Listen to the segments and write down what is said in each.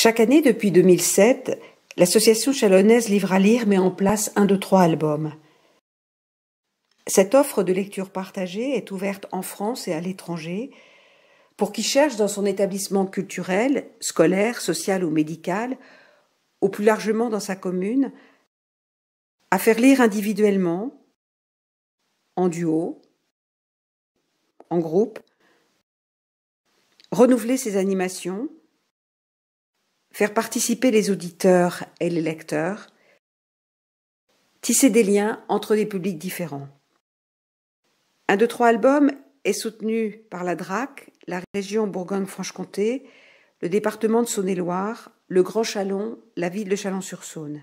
Chaque année depuis 2007, l'association chalonnaise Livre à lire met en place un de trois albums. Cette offre de lecture partagée est ouverte en France et à l'étranger pour qui cherche dans son établissement culturel, scolaire, social ou médical, ou plus largement dans sa commune, à faire lire individuellement, en duo, en groupe, renouveler ses animations, faire participer les auditeurs et les lecteurs, tisser des liens entre des publics différents. Un, de trois albums est soutenu par la DRAC, la région Bourgogne-Franche-Comté, le département de Saône-et-Loire, le Grand Chalon, la ville de Chalon-sur-Saône.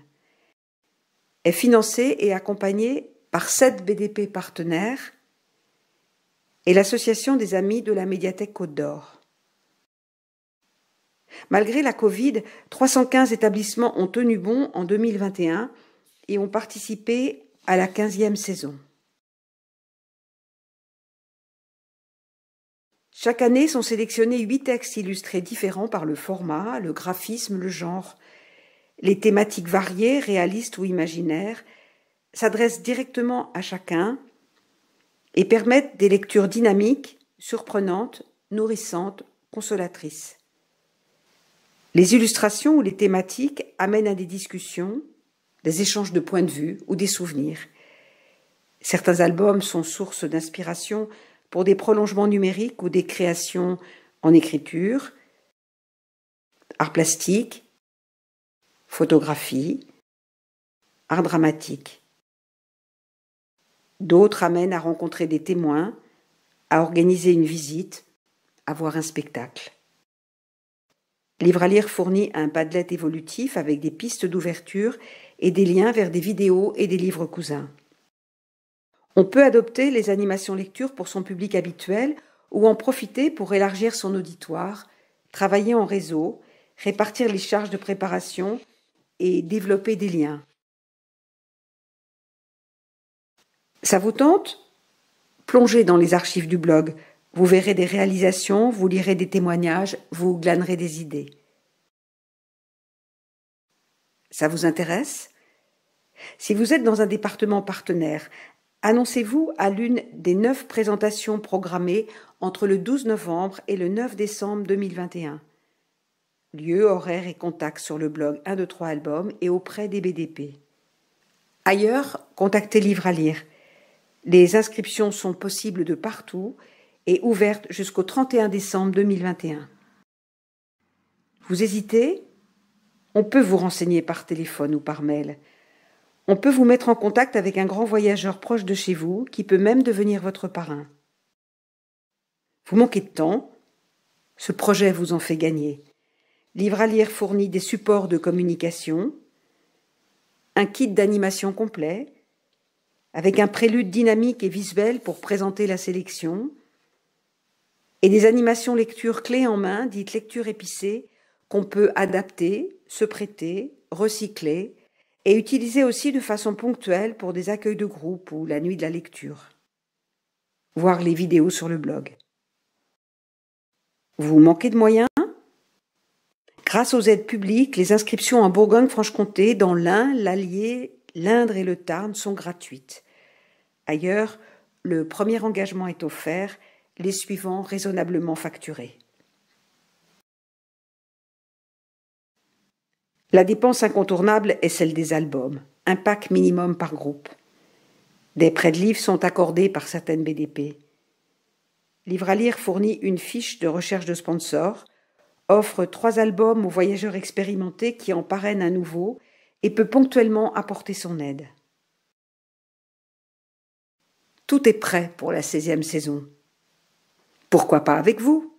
Est financé et accompagné par sept BDP partenaires et l'Association des Amis de la Médiathèque Côte d'Or. Malgré la Covid, 315 établissements ont tenu bon en 2021 et ont participé à la 15e saison. Chaque année sont sélectionnés huit textes illustrés différents par le format, le graphisme, le genre. Les thématiques variées, réalistes ou imaginaires, s'adressent directement à chacun et permettent des lectures dynamiques, surprenantes, nourrissantes, consolatrices. Les illustrations ou les thématiques amènent à des discussions, des échanges de points de vue ou des souvenirs. Certains albums sont source d'inspiration pour des prolongements numériques ou des créations en écriture, art plastique, photographie, art dramatique. D'autres amènent à rencontrer des témoins, à organiser une visite, à voir un spectacle. Livre à lire fournit un padlet évolutif avec des pistes d'ouverture et des liens vers des vidéos et des livres cousins. On peut adopter les animations lecture pour son public habituel ou en profiter pour élargir son auditoire, travailler en réseau, répartir les charges de préparation et développer des liens. Ça vous tente Plongez dans les archives du blog vous verrez des réalisations, vous lirez des témoignages, vous glanerez des idées. Ça vous intéresse Si vous êtes dans un département partenaire, annoncez-vous à l'une des neuf présentations programmées entre le 12 novembre et le 9 décembre 2021. Lieu, horaire et contact sur le blog 123 albums et auprès des BDP. Ailleurs, contactez Livre à lire. Les inscriptions sont possibles de partout et ouverte jusqu'au 31 décembre 2021. Vous hésitez On peut vous renseigner par téléphone ou par mail. On peut vous mettre en contact avec un grand voyageur proche de chez vous qui peut même devenir votre parrain. Vous manquez de temps Ce projet vous en fait gagner. Livre fournit des supports de communication, un kit d'animation complet, avec un prélude dynamique et visuel pour présenter la sélection, et des animations lecture clé en main, dites lecture épicée, qu'on peut adapter, se prêter, recycler et utiliser aussi de façon ponctuelle pour des accueils de groupe ou la nuit de la lecture. Voir les vidéos sur le blog. Vous manquez de moyens Grâce aux aides publiques, les inscriptions en Bourgogne-Franche-Comté dans l'Ain, l'Allier, l'Indre et le Tarn sont gratuites. Ailleurs, le premier engagement est offert les suivants raisonnablement facturés. La dépense incontournable est celle des albums, un pack minimum par groupe. Des prêts de livres sont accordés par certaines BDP. Livre à lire fournit une fiche de recherche de sponsors, offre trois albums aux voyageurs expérimentés qui en parrainent un nouveau et peut ponctuellement apporter son aide. Tout est prêt pour la 16e saison. Pourquoi pas avec vous